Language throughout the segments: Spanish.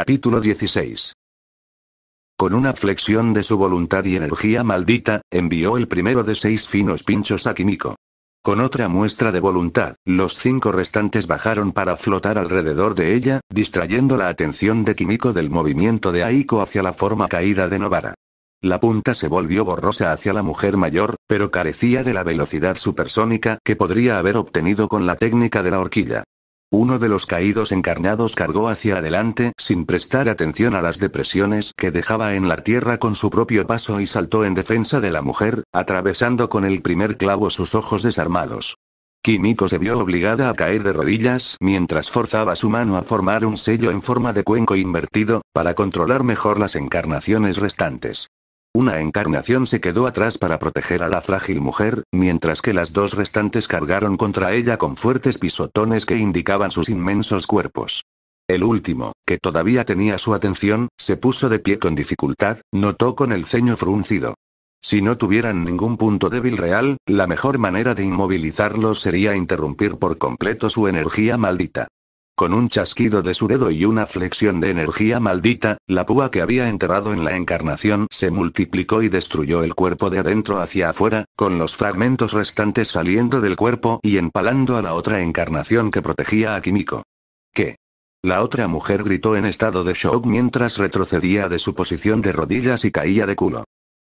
Capítulo 16. Con una flexión de su voluntad y energía maldita, envió el primero de seis finos pinchos a Kimiko. Con otra muestra de voluntad, los cinco restantes bajaron para flotar alrededor de ella, distrayendo la atención de Kimiko del movimiento de Aiko hacia la forma caída de Novara. La punta se volvió borrosa hacia la mujer mayor, pero carecía de la velocidad supersónica que podría haber obtenido con la técnica de la horquilla. Uno de los caídos encarnados cargó hacia adelante sin prestar atención a las depresiones que dejaba en la tierra con su propio paso y saltó en defensa de la mujer, atravesando con el primer clavo sus ojos desarmados. Kimiko se vio obligada a caer de rodillas mientras forzaba su mano a formar un sello en forma de cuenco invertido, para controlar mejor las encarnaciones restantes. Una encarnación se quedó atrás para proteger a la frágil mujer, mientras que las dos restantes cargaron contra ella con fuertes pisotones que indicaban sus inmensos cuerpos. El último, que todavía tenía su atención, se puso de pie con dificultad, notó con el ceño fruncido. Si no tuvieran ningún punto débil real, la mejor manera de inmovilizarlos sería interrumpir por completo su energía maldita. Con un chasquido de su dedo y una flexión de energía maldita, la púa que había enterrado en la encarnación se multiplicó y destruyó el cuerpo de adentro hacia afuera, con los fragmentos restantes saliendo del cuerpo y empalando a la otra encarnación que protegía a Kimiko. ¿Qué? La otra mujer gritó en estado de shock mientras retrocedía de su posición de rodillas y caía de culo.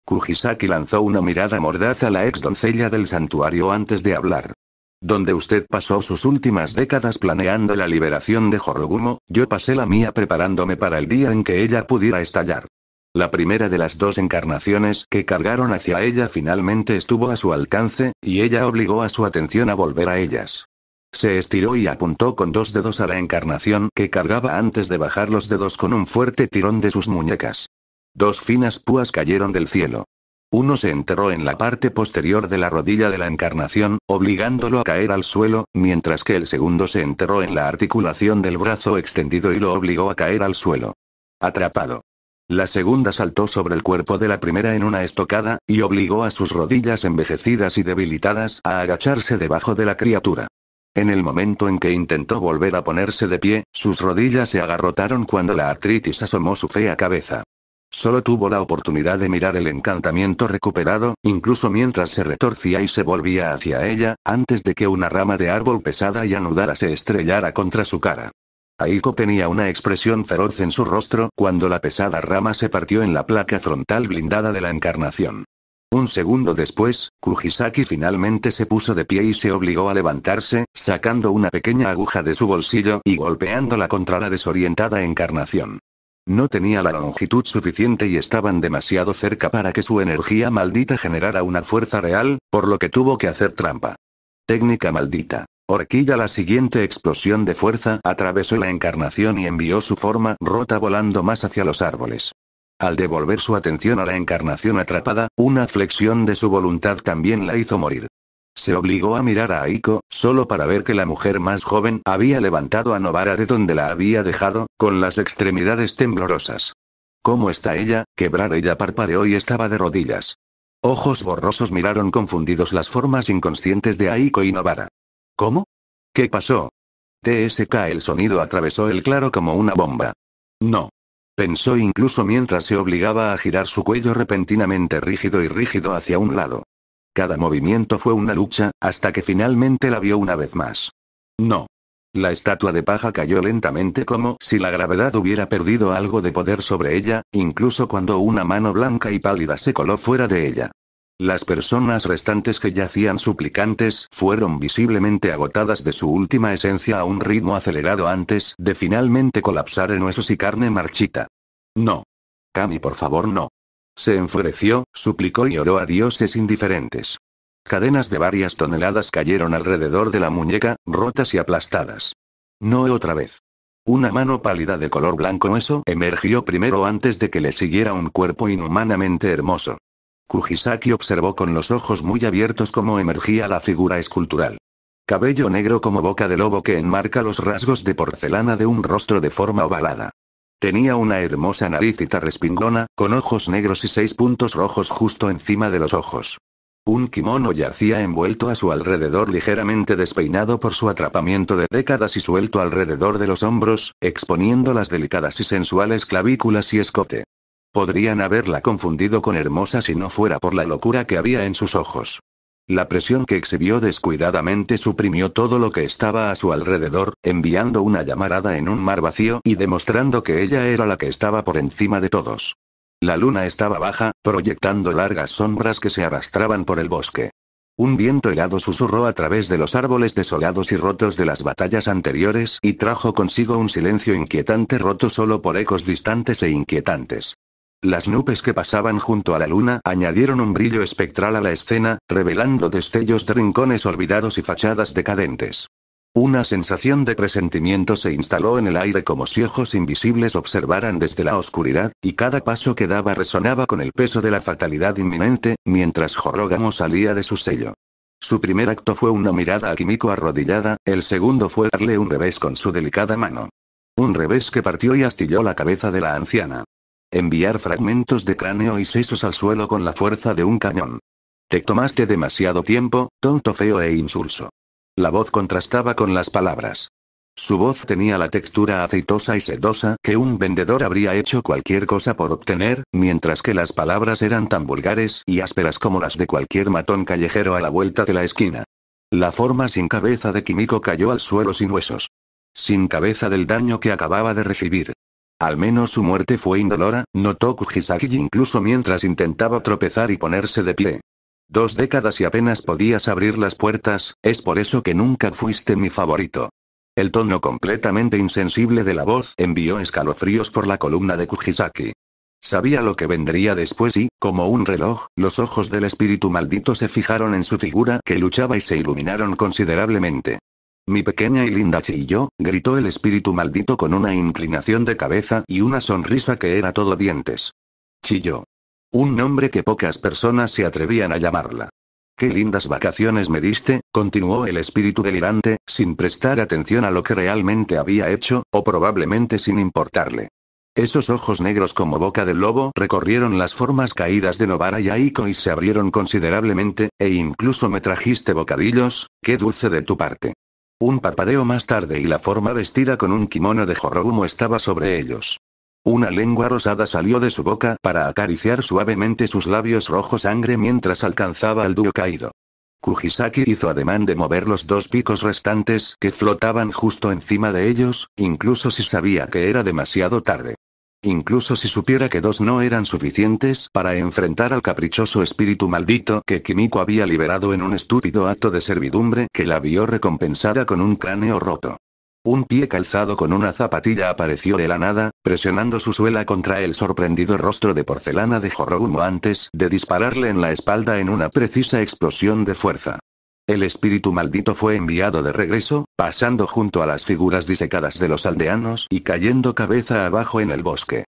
Kujisaki lanzó una mirada mordaz a la ex doncella del santuario antes de hablar donde usted pasó sus últimas décadas planeando la liberación de Jorogumo, yo pasé la mía preparándome para el día en que ella pudiera estallar. La primera de las dos encarnaciones que cargaron hacia ella finalmente estuvo a su alcance, y ella obligó a su atención a volver a ellas. Se estiró y apuntó con dos dedos a la encarnación que cargaba antes de bajar los dedos con un fuerte tirón de sus muñecas. Dos finas púas cayeron del cielo. Uno se enterró en la parte posterior de la rodilla de la encarnación, obligándolo a caer al suelo, mientras que el segundo se enterró en la articulación del brazo extendido y lo obligó a caer al suelo. Atrapado. La segunda saltó sobre el cuerpo de la primera en una estocada, y obligó a sus rodillas envejecidas y debilitadas a agacharse debajo de la criatura. En el momento en que intentó volver a ponerse de pie, sus rodillas se agarrotaron cuando la artritis asomó su fea cabeza. Solo tuvo la oportunidad de mirar el encantamiento recuperado, incluso mientras se retorcía y se volvía hacia ella, antes de que una rama de árbol pesada y anudada se estrellara contra su cara. Aiko tenía una expresión feroz en su rostro cuando la pesada rama se partió en la placa frontal blindada de la encarnación. Un segundo después, Kujisaki finalmente se puso de pie y se obligó a levantarse, sacando una pequeña aguja de su bolsillo y golpeándola contra la desorientada encarnación. No tenía la longitud suficiente y estaban demasiado cerca para que su energía maldita generara una fuerza real, por lo que tuvo que hacer trampa. Técnica maldita. Horquilla la siguiente explosión de fuerza atravesó la encarnación y envió su forma rota volando más hacia los árboles. Al devolver su atención a la encarnación atrapada, una flexión de su voluntad también la hizo morir. Se obligó a mirar a Aiko, solo para ver que la mujer más joven había levantado a Novara de donde la había dejado, con las extremidades temblorosas. ¿Cómo está ella? Quebrar ella parpadeó y estaba de rodillas. Ojos borrosos miraron confundidos las formas inconscientes de Aiko y Novara. ¿Cómo? ¿Qué pasó? TSK el sonido atravesó el claro como una bomba. No. Pensó incluso mientras se obligaba a girar su cuello repentinamente rígido y rígido hacia un lado. Cada movimiento fue una lucha, hasta que finalmente la vio una vez más. No. La estatua de paja cayó lentamente como si la gravedad hubiera perdido algo de poder sobre ella, incluso cuando una mano blanca y pálida se coló fuera de ella. Las personas restantes que yacían suplicantes fueron visiblemente agotadas de su última esencia a un ritmo acelerado antes de finalmente colapsar en huesos y carne marchita. No. Cami, por favor, no. Se enfureció, suplicó y oró a dioses indiferentes. Cadenas de varias toneladas cayeron alrededor de la muñeca, rotas y aplastadas. No otra vez. Una mano pálida de color blanco eso emergió primero antes de que le siguiera un cuerpo inhumanamente hermoso. Kujisaki observó con los ojos muy abiertos cómo emergía la figura escultural. Cabello negro como boca de lobo que enmarca los rasgos de porcelana de un rostro de forma ovalada. Tenía una hermosa naricita respingona, con ojos negros y seis puntos rojos justo encima de los ojos. Un kimono yacía envuelto a su alrededor ligeramente despeinado por su atrapamiento de décadas y suelto alrededor de los hombros, exponiendo las delicadas y sensuales clavículas y escote. Podrían haberla confundido con hermosa si no fuera por la locura que había en sus ojos. La presión que exhibió descuidadamente suprimió todo lo que estaba a su alrededor, enviando una llamarada en un mar vacío y demostrando que ella era la que estaba por encima de todos. La luna estaba baja, proyectando largas sombras que se arrastraban por el bosque. Un viento helado susurró a través de los árboles desolados y rotos de las batallas anteriores y trajo consigo un silencio inquietante roto solo por ecos distantes e inquietantes. Las nubes que pasaban junto a la luna añadieron un brillo espectral a la escena, revelando destellos de rincones olvidados y fachadas decadentes. Una sensación de presentimiento se instaló en el aire como si ojos invisibles observaran desde la oscuridad, y cada paso que daba resonaba con el peso de la fatalidad inminente, mientras Jorógamo salía de su sello. Su primer acto fue una mirada a Kimiko arrodillada, el segundo fue darle un revés con su delicada mano. Un revés que partió y astilló la cabeza de la anciana. Enviar fragmentos de cráneo y sesos al suelo con la fuerza de un cañón. Te tomaste demasiado tiempo, tonto feo e insulso. La voz contrastaba con las palabras. Su voz tenía la textura aceitosa y sedosa que un vendedor habría hecho cualquier cosa por obtener, mientras que las palabras eran tan vulgares y ásperas como las de cualquier matón callejero a la vuelta de la esquina. La forma sin cabeza de químico cayó al suelo sin huesos. Sin cabeza del daño que acababa de recibir. Al menos su muerte fue indolora, notó Kujisaki incluso mientras intentaba tropezar y ponerse de pie. Dos décadas y apenas podías abrir las puertas, es por eso que nunca fuiste mi favorito. El tono completamente insensible de la voz envió escalofríos por la columna de Kujisaki. Sabía lo que vendría después y, como un reloj, los ojos del espíritu maldito se fijaron en su figura que luchaba y se iluminaron considerablemente. Mi pequeña y linda chillo, gritó el espíritu maldito con una inclinación de cabeza y una sonrisa que era todo dientes. Chillo, Un nombre que pocas personas se atrevían a llamarla. Qué lindas vacaciones me diste, continuó el espíritu delirante, sin prestar atención a lo que realmente había hecho, o probablemente sin importarle. Esos ojos negros como boca del lobo recorrieron las formas caídas de Novara y Aiko y se abrieron considerablemente, e incluso me trajiste bocadillos, qué dulce de tu parte. Un parpadeo más tarde y la forma vestida con un kimono de Jorogumo estaba sobre ellos. Una lengua rosada salió de su boca para acariciar suavemente sus labios rojo sangre mientras alcanzaba al dúo caído. Kujisaki hizo ademán de mover los dos picos restantes que flotaban justo encima de ellos, incluso si sabía que era demasiado tarde. Incluso si supiera que dos no eran suficientes para enfrentar al caprichoso espíritu maldito que Kimiko había liberado en un estúpido acto de servidumbre que la vio recompensada con un cráneo roto. Un pie calzado con una zapatilla apareció de la nada, presionando su suela contra el sorprendido rostro de porcelana de Jorrogumo antes de dispararle en la espalda en una precisa explosión de fuerza. El espíritu maldito fue enviado de regreso, pasando junto a las figuras disecadas de los aldeanos y cayendo cabeza abajo en el bosque.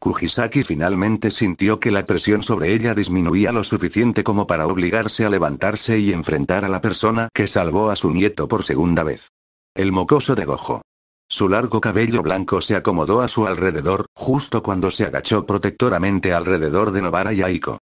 Kujisaki finalmente sintió que la presión sobre ella disminuía lo suficiente como para obligarse a levantarse y enfrentar a la persona que salvó a su nieto por segunda vez. El mocoso de Gojo. Su largo cabello blanco se acomodó a su alrededor, justo cuando se agachó protectoramente alrededor de Novara y Aiko.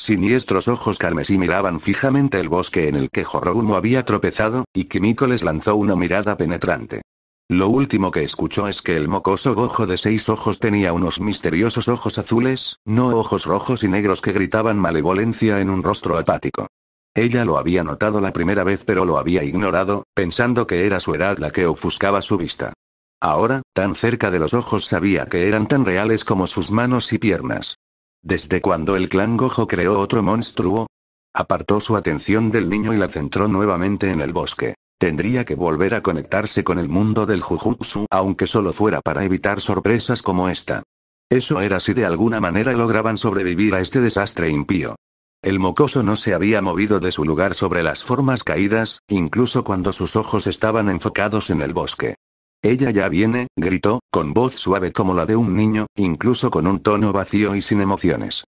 Siniestros ojos carmesí miraban fijamente el bosque en el que Joroumo había tropezado, y Kimiko les lanzó una mirada penetrante. Lo último que escuchó es que el mocoso gojo de seis ojos tenía unos misteriosos ojos azules, no ojos rojos y negros que gritaban malevolencia en un rostro apático. Ella lo había notado la primera vez pero lo había ignorado, pensando que era su edad la que ofuscaba su vista. Ahora, tan cerca de los ojos sabía que eran tan reales como sus manos y piernas. ¿Desde cuando el clan Gojo creó otro monstruo? Apartó su atención del niño y la centró nuevamente en el bosque. Tendría que volver a conectarse con el mundo del Jujutsu, aunque solo fuera para evitar sorpresas como esta. Eso era si de alguna manera lograban sobrevivir a este desastre impío. El mocoso no se había movido de su lugar sobre las formas caídas, incluso cuando sus ojos estaban enfocados en el bosque. Ella ya viene, gritó, con voz suave como la de un niño, incluso con un tono vacío y sin emociones.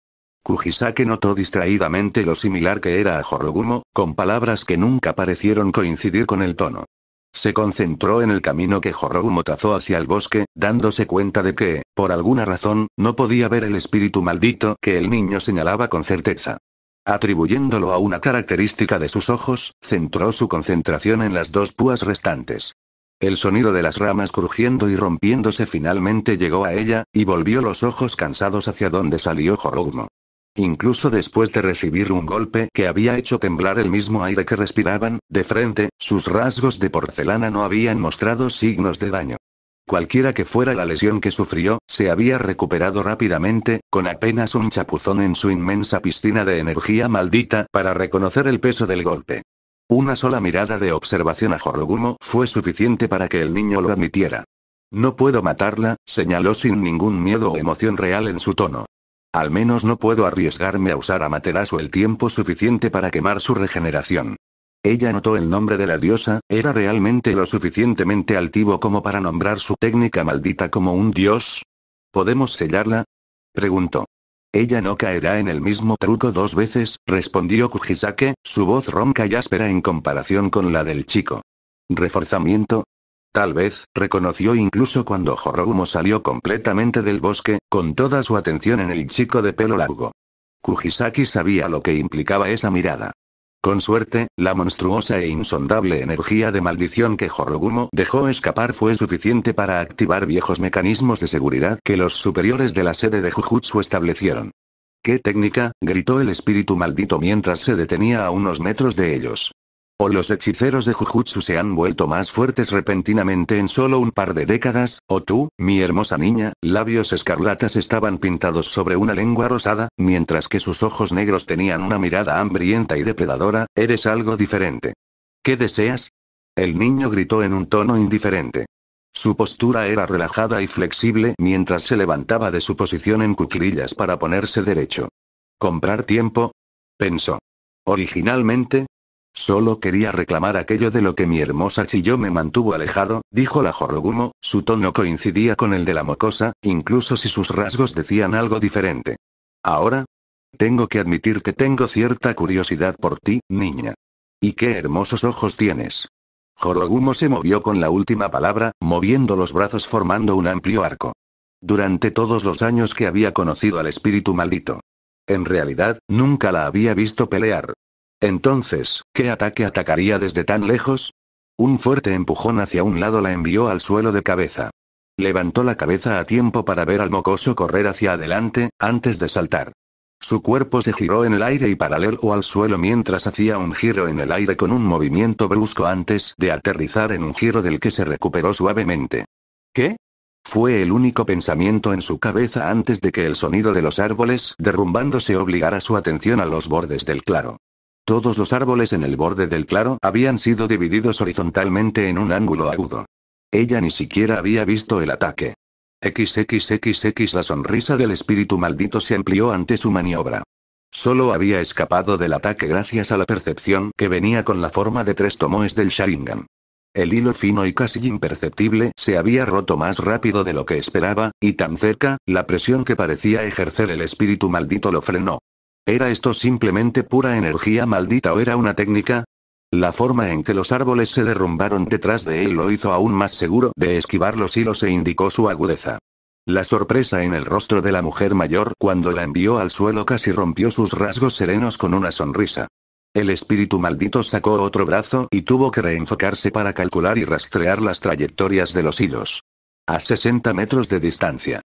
Kujisake notó distraídamente lo similar que era a Jorogumo, con palabras que nunca parecieron coincidir con el tono. Se concentró en el camino que Jorogumo tazó hacia el bosque, dándose cuenta de que, por alguna razón, no podía ver el espíritu maldito que el niño señalaba con certeza. Atribuyéndolo a una característica de sus ojos, centró su concentración en las dos púas restantes. El sonido de las ramas crujiendo y rompiéndose finalmente llegó a ella, y volvió los ojos cansados hacia donde salió Jorogmo. Incluso después de recibir un golpe que había hecho temblar el mismo aire que respiraban, de frente, sus rasgos de porcelana no habían mostrado signos de daño. Cualquiera que fuera la lesión que sufrió, se había recuperado rápidamente, con apenas un chapuzón en su inmensa piscina de energía maldita para reconocer el peso del golpe. Una sola mirada de observación a Jorogumo fue suficiente para que el niño lo admitiera. No puedo matarla, señaló sin ningún miedo o emoción real en su tono. Al menos no puedo arriesgarme a usar a Materasu el tiempo suficiente para quemar su regeneración. Ella notó el nombre de la diosa, era realmente lo suficientemente altivo como para nombrar su técnica maldita como un dios. ¿Podemos sellarla? Preguntó. Ella no caerá en el mismo truco dos veces, respondió Kujisake, su voz ronca y áspera en comparación con la del chico. ¿Reforzamiento? Tal vez, reconoció incluso cuando Jorogumo salió completamente del bosque, con toda su atención en el chico de pelo largo. Kujisaki sabía lo que implicaba esa mirada. Con suerte, la monstruosa e insondable energía de maldición que Jorogumo dejó escapar fue suficiente para activar viejos mecanismos de seguridad que los superiores de la sede de Jujutsu establecieron. ¿Qué técnica? gritó el espíritu maldito mientras se detenía a unos metros de ellos o los hechiceros de Jujutsu se han vuelto más fuertes repentinamente en solo un par de décadas, o tú, mi hermosa niña, labios escarlatas estaban pintados sobre una lengua rosada, mientras que sus ojos negros tenían una mirada hambrienta y depredadora, eres algo diferente. ¿Qué deseas? El niño gritó en un tono indiferente. Su postura era relajada y flexible mientras se levantaba de su posición en cuclillas para ponerse derecho. ¿Comprar tiempo? Pensó. Originalmente, Solo quería reclamar aquello de lo que mi hermosa chilló me mantuvo alejado, dijo la Jorogumo, su tono coincidía con el de la mocosa, incluso si sus rasgos decían algo diferente. Ahora, tengo que admitir que tengo cierta curiosidad por ti, niña. Y qué hermosos ojos tienes. Jorogumo se movió con la última palabra, moviendo los brazos formando un amplio arco. Durante todos los años que había conocido al espíritu maldito. En realidad, nunca la había visto pelear, entonces, ¿qué ataque atacaría desde tan lejos? Un fuerte empujón hacia un lado la envió al suelo de cabeza. Levantó la cabeza a tiempo para ver al mocoso correr hacia adelante, antes de saltar. Su cuerpo se giró en el aire y paralelo al suelo mientras hacía un giro en el aire con un movimiento brusco antes de aterrizar en un giro del que se recuperó suavemente. ¿Qué? Fue el único pensamiento en su cabeza antes de que el sonido de los árboles derrumbándose obligara su atención a los bordes del claro. Todos los árboles en el borde del claro habían sido divididos horizontalmente en un ángulo agudo. Ella ni siquiera había visto el ataque. XXXX La sonrisa del espíritu maldito se amplió ante su maniobra. Solo había escapado del ataque gracias a la percepción que venía con la forma de tres tomoes del Sharingan. El hilo fino y casi imperceptible se había roto más rápido de lo que esperaba, y tan cerca, la presión que parecía ejercer el espíritu maldito lo frenó. ¿Era esto simplemente pura energía maldita o era una técnica? La forma en que los árboles se derrumbaron detrás de él lo hizo aún más seguro de esquivar los hilos e indicó su agudeza. La sorpresa en el rostro de la mujer mayor cuando la envió al suelo casi rompió sus rasgos serenos con una sonrisa. El espíritu maldito sacó otro brazo y tuvo que reenfocarse para calcular y rastrear las trayectorias de los hilos. A 60 metros de distancia.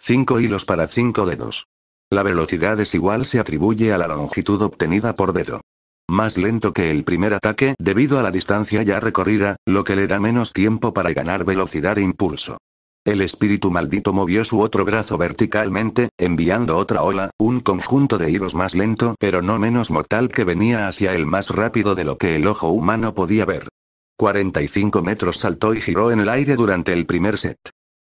Cinco hilos para cinco dedos. La velocidad es igual se atribuye a la longitud obtenida por dedo. Más lento que el primer ataque debido a la distancia ya recorrida, lo que le da menos tiempo para ganar velocidad e impulso. El espíritu maldito movió su otro brazo verticalmente, enviando otra ola, un conjunto de hilos más lento pero no menos mortal que venía hacia él más rápido de lo que el ojo humano podía ver. 45 metros saltó y giró en el aire durante el primer set.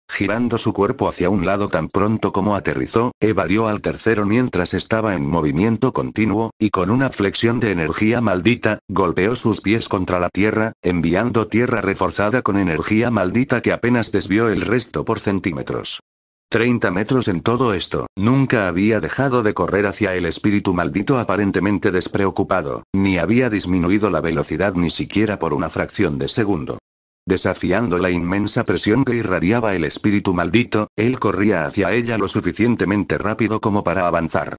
Girando su cuerpo hacia un lado tan pronto como aterrizó, evadió al tercero mientras estaba en movimiento continuo, y con una flexión de energía maldita, golpeó sus pies contra la tierra, enviando tierra reforzada con energía maldita que apenas desvió el resto por centímetros. 30 metros en todo esto, nunca había dejado de correr hacia el espíritu maldito aparentemente despreocupado, ni había disminuido la velocidad ni siquiera por una fracción de segundo. Desafiando la inmensa presión que irradiaba el espíritu maldito, él corría hacia ella lo suficientemente rápido como para avanzar.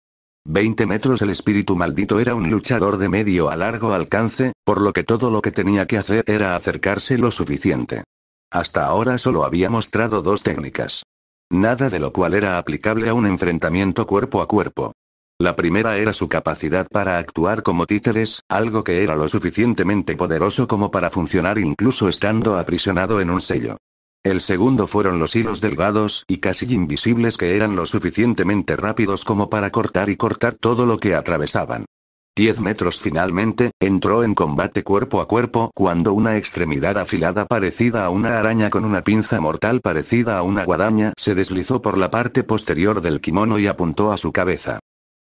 Veinte metros el espíritu maldito era un luchador de medio a largo alcance, por lo que todo lo que tenía que hacer era acercarse lo suficiente. Hasta ahora solo había mostrado dos técnicas. Nada de lo cual era aplicable a un enfrentamiento cuerpo a cuerpo. La primera era su capacidad para actuar como títeres, algo que era lo suficientemente poderoso como para funcionar incluso estando aprisionado en un sello. El segundo fueron los hilos delgados y casi invisibles que eran lo suficientemente rápidos como para cortar y cortar todo lo que atravesaban. Diez metros finalmente, entró en combate cuerpo a cuerpo cuando una extremidad afilada parecida a una araña con una pinza mortal parecida a una guadaña se deslizó por la parte posterior del kimono y apuntó a su cabeza.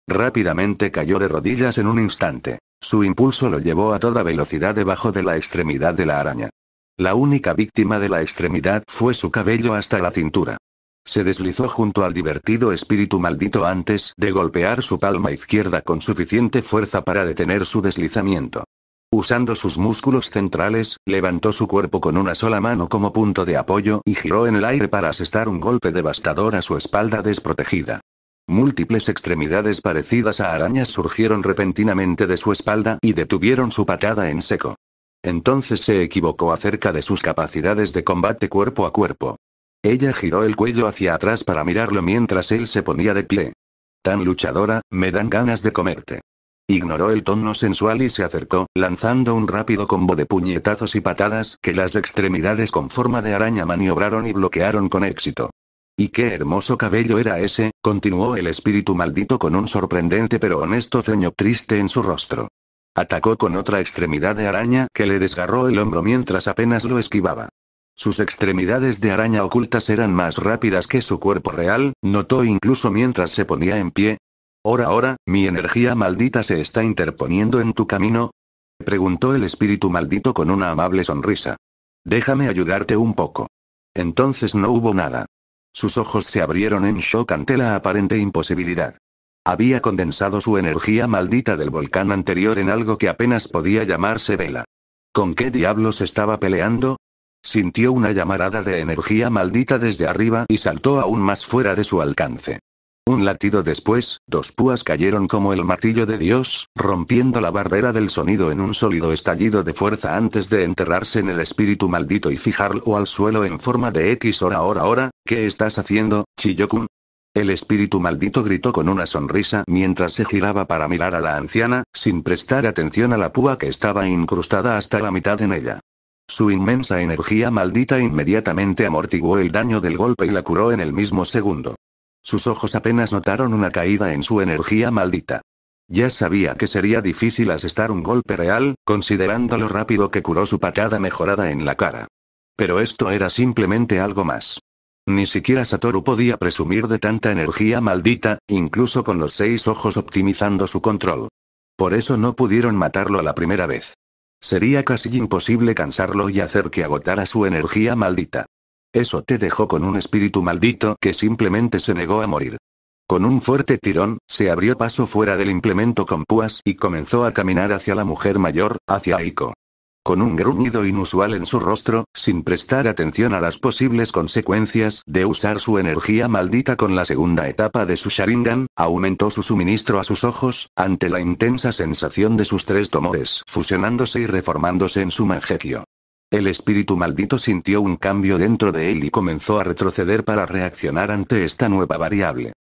Rápidamente cayó de rodillas en un instante. Su impulso lo llevó a toda velocidad debajo de la extremidad de la araña. La única víctima de la extremidad fue su cabello hasta la cintura. Se deslizó junto al divertido espíritu maldito antes de golpear su palma izquierda con suficiente fuerza para detener su deslizamiento. Usando sus músculos centrales, levantó su cuerpo con una sola mano como punto de apoyo y giró en el aire para asestar un golpe devastador a su espalda desprotegida. Múltiples extremidades parecidas a arañas surgieron repentinamente de su espalda y detuvieron su patada en seco. Entonces se equivocó acerca de sus capacidades de combate cuerpo a cuerpo. Ella giró el cuello hacia atrás para mirarlo mientras él se ponía de pie. Tan luchadora, me dan ganas de comerte. Ignoró el tono sensual y se acercó, lanzando un rápido combo de puñetazos y patadas que las extremidades con forma de araña maniobraron y bloquearon con éxito. Y qué hermoso cabello era ese, continuó el espíritu maldito con un sorprendente pero honesto ceño triste en su rostro. Atacó con otra extremidad de araña que le desgarró el hombro mientras apenas lo esquivaba. Sus extremidades de araña ocultas eran más rápidas que su cuerpo real, notó incluso mientras se ponía en pie. Ora, ahora, mi energía maldita se está interponiendo en tu camino. Preguntó el espíritu maldito con una amable sonrisa. Déjame ayudarte un poco. Entonces no hubo nada. Sus ojos se abrieron en shock ante la aparente imposibilidad. Había condensado su energía maldita del volcán anterior en algo que apenas podía llamarse vela. ¿Con qué diablos estaba peleando? Sintió una llamarada de energía maldita desde arriba y saltó aún más fuera de su alcance. Un latido después, dos púas cayeron como el martillo de Dios, rompiendo la barrera del sonido en un sólido estallido de fuerza antes de enterrarse en el espíritu maldito y fijarlo al suelo en forma de X hora hora hora, ¿qué estás haciendo, Chiyokun? El espíritu maldito gritó con una sonrisa mientras se giraba para mirar a la anciana, sin prestar atención a la púa que estaba incrustada hasta la mitad en ella. Su inmensa energía maldita inmediatamente amortiguó el daño del golpe y la curó en el mismo segundo. Sus ojos apenas notaron una caída en su energía maldita. Ya sabía que sería difícil asestar un golpe real, considerando lo rápido que curó su patada mejorada en la cara. Pero esto era simplemente algo más. Ni siquiera Satoru podía presumir de tanta energía maldita, incluso con los seis ojos optimizando su control. Por eso no pudieron matarlo a la primera vez. Sería casi imposible cansarlo y hacer que agotara su energía maldita. Eso te dejó con un espíritu maldito que simplemente se negó a morir. Con un fuerte tirón, se abrió paso fuera del implemento con púas y comenzó a caminar hacia la mujer mayor, hacia Aiko. Con un gruñido inusual en su rostro, sin prestar atención a las posibles consecuencias de usar su energía maldita con la segunda etapa de su Sharingan, aumentó su suministro a sus ojos, ante la intensa sensación de sus tres tomores fusionándose y reformándose en su manjequio. El espíritu maldito sintió un cambio dentro de él y comenzó a retroceder para reaccionar ante esta nueva variable.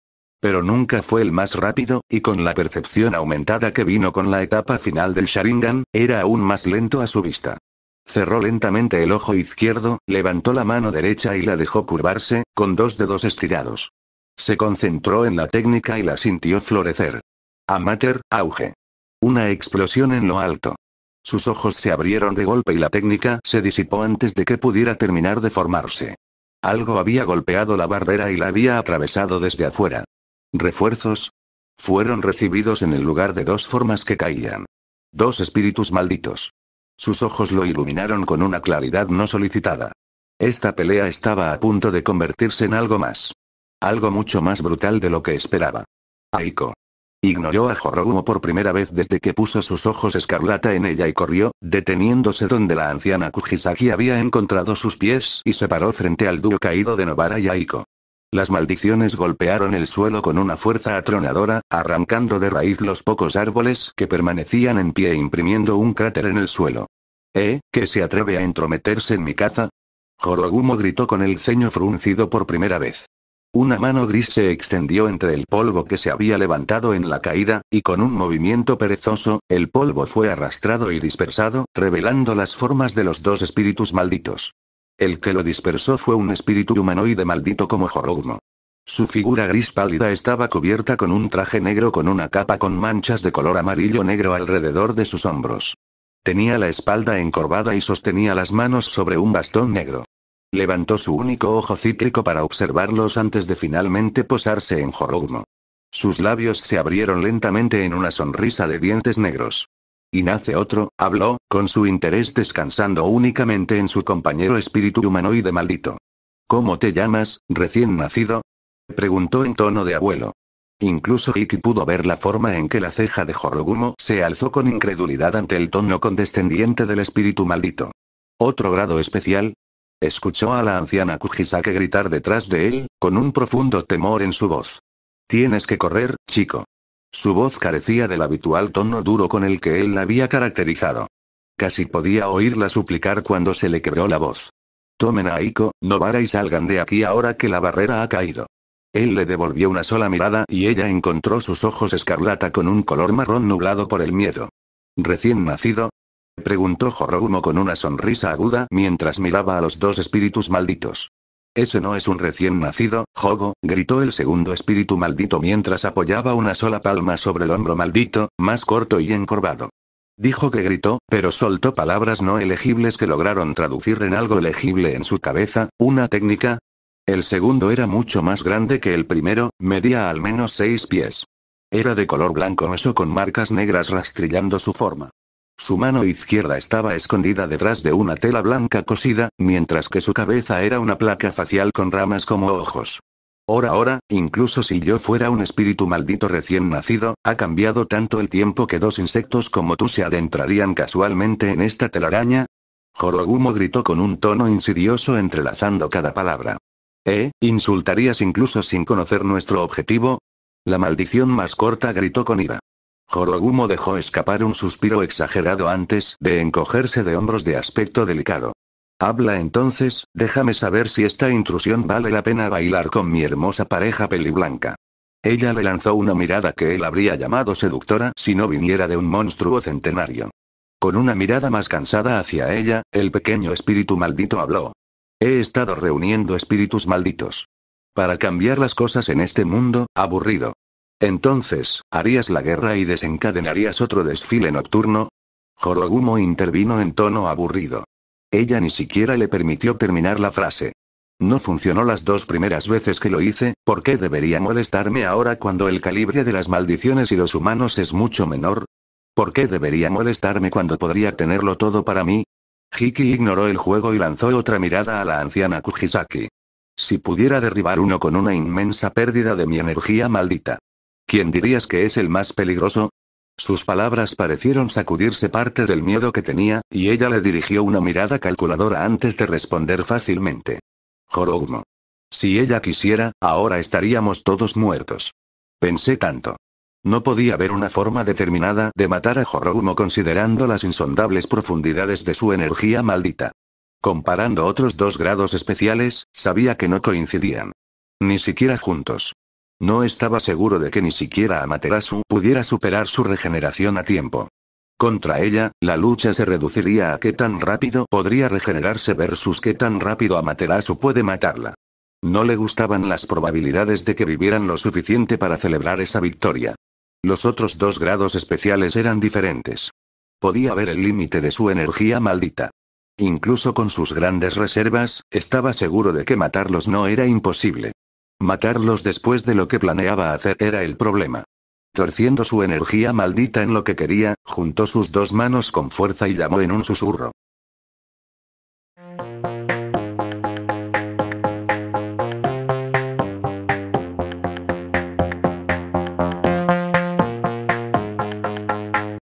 Pero nunca fue el más rápido, y con la percepción aumentada que vino con la etapa final del Sharingan, era aún más lento a su vista. Cerró lentamente el ojo izquierdo, levantó la mano derecha y la dejó curvarse, con dos dedos estirados. Se concentró en la técnica y la sintió florecer. Amater, auge. Una explosión en lo alto. Sus ojos se abrieron de golpe y la técnica se disipó antes de que pudiera terminar de formarse. Algo había golpeado la barrera y la había atravesado desde afuera. ¿Refuerzos? Fueron recibidos en el lugar de dos formas que caían. Dos espíritus malditos. Sus ojos lo iluminaron con una claridad no solicitada. Esta pelea estaba a punto de convertirse en algo más. Algo mucho más brutal de lo que esperaba. Aiko. Ignoró a Jorogumo por primera vez desde que puso sus ojos escarlata en ella y corrió, deteniéndose donde la anciana Kujisaki había encontrado sus pies y se paró frente al dúo caído de Novara y Aiko. Las maldiciones golpearon el suelo con una fuerza atronadora, arrancando de raíz los pocos árboles que permanecían en pie imprimiendo un cráter en el suelo. ¿Eh? ¿Que se atreve a entrometerse en mi caza? Jorogumo gritó con el ceño fruncido por primera vez. Una mano gris se extendió entre el polvo que se había levantado en la caída, y con un movimiento perezoso, el polvo fue arrastrado y dispersado, revelando las formas de los dos espíritus malditos. El que lo dispersó fue un espíritu humanoide maldito como Jorogmo. Su figura gris pálida estaba cubierta con un traje negro con una capa con manchas de color amarillo negro alrededor de sus hombros. Tenía la espalda encorvada y sostenía las manos sobre un bastón negro. Levantó su único ojo cíclico para observarlos antes de finalmente posarse en Jorogumo. Sus labios se abrieron lentamente en una sonrisa de dientes negros. Y nace otro, habló, con su interés descansando únicamente en su compañero espíritu humanoide maldito. ¿Cómo te llamas, recién nacido? preguntó en tono de abuelo. Incluso Hiki pudo ver la forma en que la ceja de Jorogumo se alzó con incredulidad ante el tono condescendiente del espíritu maldito. Otro grado especial, Escuchó a la anciana Kujisake gritar detrás de él, con un profundo temor en su voz. Tienes que correr, chico. Su voz carecía del habitual tono duro con el que él la había caracterizado. Casi podía oírla suplicar cuando se le quebró la voz. Tomen a Aiko, Novara y salgan de aquí ahora que la barrera ha caído. Él le devolvió una sola mirada y ella encontró sus ojos escarlata con un color marrón nublado por el miedo. Recién nacido, preguntó Jorogumo con una sonrisa aguda mientras miraba a los dos espíritus malditos. Ese no es un recién nacido, Jogo, gritó el segundo espíritu maldito mientras apoyaba una sola palma sobre el hombro maldito, más corto y encorvado. Dijo que gritó, pero soltó palabras no elegibles que lograron traducir en algo legible en su cabeza, una técnica. El segundo era mucho más grande que el primero, medía al menos seis pies. Era de color blanco oso con marcas negras rastrillando su forma. Su mano izquierda estaba escondida detrás de una tela blanca cosida, mientras que su cabeza era una placa facial con ramas como ojos. Ora ahora, incluso si yo fuera un espíritu maldito recién nacido, ha cambiado tanto el tiempo que dos insectos como tú se adentrarían casualmente en esta telaraña. Jorogumo gritó con un tono insidioso entrelazando cada palabra. ¿Eh? ¿Insultarías incluso sin conocer nuestro objetivo? La maldición más corta gritó con ira. Korogumo dejó escapar un suspiro exagerado antes de encogerse de hombros de aspecto delicado. Habla entonces, déjame saber si esta intrusión vale la pena bailar con mi hermosa pareja peliblanca. Ella le lanzó una mirada que él habría llamado seductora si no viniera de un monstruo centenario. Con una mirada más cansada hacia ella, el pequeño espíritu maldito habló. He estado reuniendo espíritus malditos. Para cambiar las cosas en este mundo, aburrido. Entonces, ¿harías la guerra y desencadenarías otro desfile nocturno? Jorogumo intervino en tono aburrido. Ella ni siquiera le permitió terminar la frase. No funcionó las dos primeras veces que lo hice, ¿por qué debería molestarme ahora cuando el calibre de las maldiciones y los humanos es mucho menor? ¿Por qué debería molestarme cuando podría tenerlo todo para mí? Hiki ignoró el juego y lanzó otra mirada a la anciana Kujisaki. Si pudiera derribar uno con una inmensa pérdida de mi energía maldita. ¿Quién dirías que es el más peligroso? Sus palabras parecieron sacudirse parte del miedo que tenía, y ella le dirigió una mirada calculadora antes de responder fácilmente. Jorogumo, Si ella quisiera, ahora estaríamos todos muertos. Pensé tanto. No podía haber una forma determinada de matar a Jorogumo considerando las insondables profundidades de su energía maldita. Comparando otros dos grados especiales, sabía que no coincidían. Ni siquiera juntos. No estaba seguro de que ni siquiera Amaterasu pudiera superar su regeneración a tiempo. Contra ella, la lucha se reduciría a qué tan rápido podría regenerarse versus qué tan rápido Amaterasu puede matarla. No le gustaban las probabilidades de que vivieran lo suficiente para celebrar esa victoria. Los otros dos grados especiales eran diferentes. Podía ver el límite de su energía maldita. Incluso con sus grandes reservas, estaba seguro de que matarlos no era imposible. Matarlos después de lo que planeaba hacer era el problema. Torciendo su energía maldita en lo que quería, juntó sus dos manos con fuerza y llamó en un susurro.